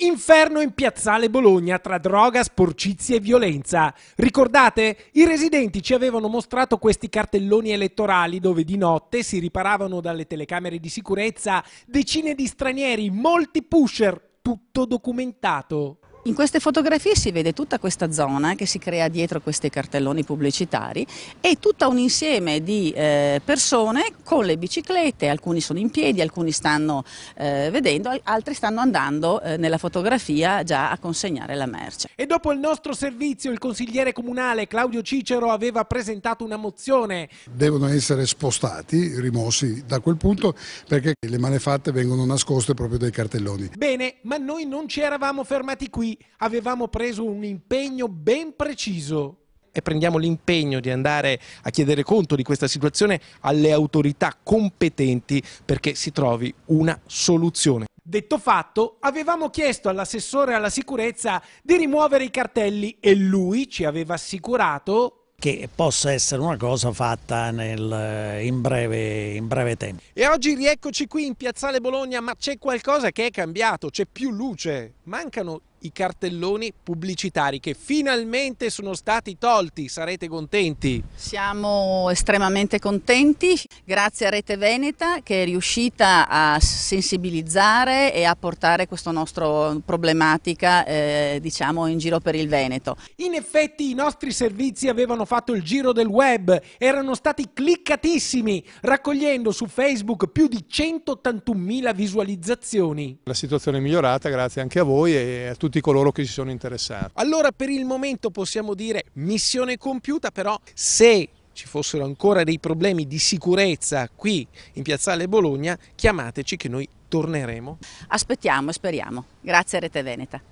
Inferno in piazzale Bologna tra droga, sporcizia e violenza. Ricordate? I residenti ci avevano mostrato questi cartelloni elettorali dove di notte si riparavano dalle telecamere di sicurezza decine di stranieri, molti pusher, tutto documentato. In queste fotografie si vede tutta questa zona che si crea dietro questi cartelloni pubblicitari e tutto un insieme di eh, persone con le biciclette, alcuni sono in piedi, alcuni stanno eh, vedendo, altri stanno andando eh, nella fotografia già a consegnare la merce. E dopo il nostro servizio il consigliere comunale Claudio Cicero aveva presentato una mozione. Devono essere spostati, rimossi da quel punto perché le malefatte vengono nascoste proprio dai cartelloni. Bene, ma noi non ci eravamo fermati qui avevamo preso un impegno ben preciso e prendiamo l'impegno di andare a chiedere conto di questa situazione alle autorità competenti perché si trovi una soluzione. Detto fatto, avevamo chiesto all'assessore alla sicurezza di rimuovere i cartelli e lui ci aveva assicurato che possa essere una cosa fatta nel, in, breve, in, breve, tempo. E oggi rieccoci qui in Piazzale Bologna, ma c'è qualcosa che è cambiato, c'è più luce, mancano i cartelloni pubblicitari che finalmente sono stati tolti. Sarete contenti? Siamo estremamente contenti, grazie a Rete Veneta che è riuscita a sensibilizzare e a portare questa nostra problematica eh, diciamo in giro per il Veneto. In effetti i nostri servizi avevano fatto il giro del web, erano stati cliccatissimi, raccogliendo su Facebook più di 181.000 visualizzazioni. La situazione è migliorata grazie anche a voi e a tutti tutti coloro che si sono interessati. Allora per il momento possiamo dire missione compiuta, però se ci fossero ancora dei problemi di sicurezza qui in Piazzale Bologna, chiamateci che noi torneremo. Aspettiamo e speriamo. Grazie Rete Veneta.